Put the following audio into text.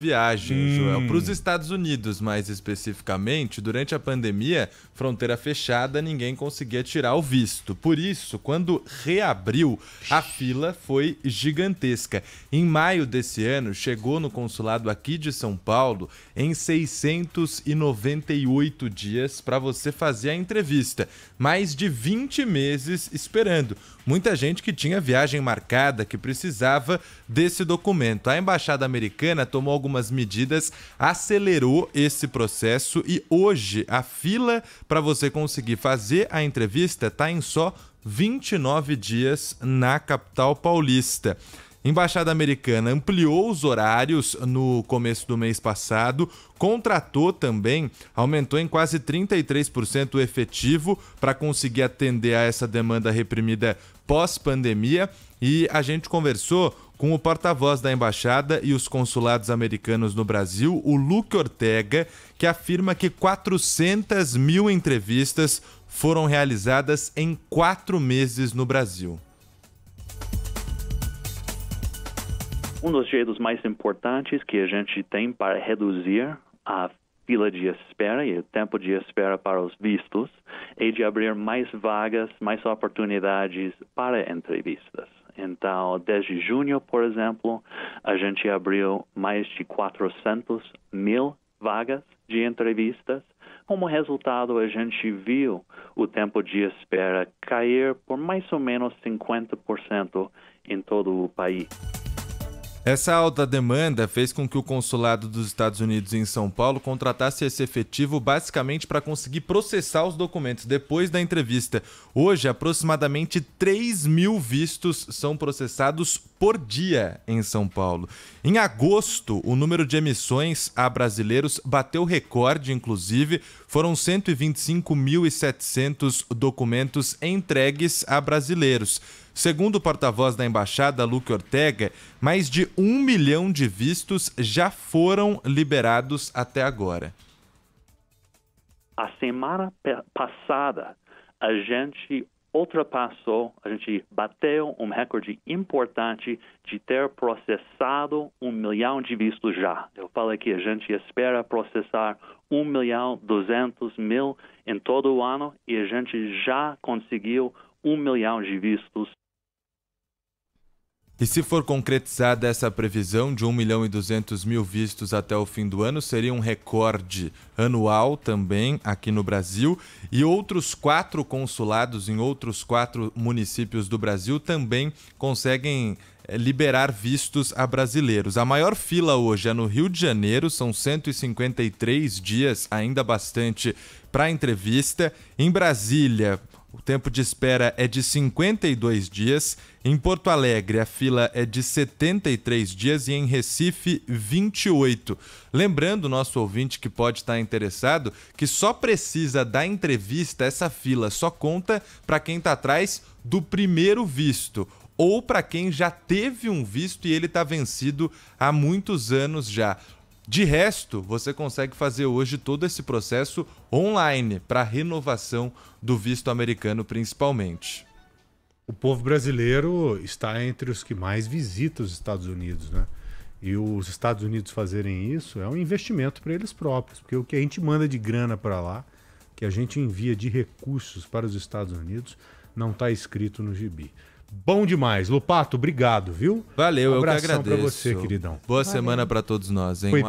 viagem, hum. Joel, para os Estados Unidos mais especificamente, durante a pandemia, fronteira fechada, ninguém conseguia tirar o visto. Por isso, quando reabriu, a fila foi gigantesca. Em maio desse ano, chegou no consulado aqui de São Paulo em 698 dias para você fazer a entrevista. Mais de 20 meses esperando. Muita gente que tinha viagem marcada, que precisava desse documento. A embaixada americana tomou algum algumas medidas, acelerou esse processo e hoje a fila para você conseguir fazer a entrevista está em só 29 dias na capital paulista. Embaixada Americana ampliou os horários no começo do mês passado, contratou também, aumentou em quase 33% o efetivo para conseguir atender a essa demanda reprimida pós-pandemia. E a gente conversou com o porta-voz da embaixada e os consulados americanos no Brasil, o Luke Ortega, que afirma que 400 mil entrevistas foram realizadas em quatro meses no Brasil. Um dos jeitos mais importantes que a gente tem para reduzir a fila de espera e o tempo de espera para os vistos é de abrir mais vagas, mais oportunidades para entrevistas. Então, desde junho, por exemplo, a gente abriu mais de 400 mil vagas de entrevistas. Como resultado, a gente viu o tempo de espera cair por mais ou menos 50% em todo o país. Essa alta demanda fez com que o consulado dos Estados Unidos em São Paulo contratasse esse efetivo basicamente para conseguir processar os documentos depois da entrevista. Hoje, aproximadamente 3 mil vistos são processados por dia em São Paulo. Em agosto, o número de emissões a brasileiros bateu recorde, inclusive, foram 125.700 documentos entregues a brasileiros. Segundo o porta-voz da embaixada, Luque Ortega, mais de um milhão de vistos já foram liberados até agora. A semana passada, a gente ultrapassou, a gente bateu um recorde importante de ter processado um milhão de vistos já. Eu falei que a gente espera processar um milhão duzentos mil em todo o ano e a gente já conseguiu um milhão de vistos e se for concretizada essa previsão de 1 milhão e 200 mil vistos até o fim do ano, seria um recorde anual também aqui no Brasil. E outros quatro consulados em outros quatro municípios do Brasil também conseguem eh, liberar vistos a brasileiros. A maior fila hoje é no Rio de Janeiro, são 153 dias, ainda bastante para entrevista. Em Brasília, o tempo de espera é de 52 dias, em Porto Alegre a fila é de 73 dias e em Recife 28. Lembrando nosso ouvinte que pode estar interessado que só precisa da entrevista, essa fila só conta para quem está atrás do primeiro visto ou para quem já teve um visto e ele está vencido há muitos anos já. De resto, você consegue fazer hoje todo esse processo online para renovação do visto americano, principalmente. O povo brasileiro está entre os que mais visita os Estados Unidos, né? E os Estados Unidos fazerem isso é um investimento para eles próprios, porque o que a gente manda de grana para lá, que a gente envia de recursos para os Estados Unidos, não está escrito no gibi. Bom demais. Lupato, obrigado, viu? Valeu, um eu que agradeço. pra você, queridão. Boa Valeu. semana para todos nós, hein? Foi um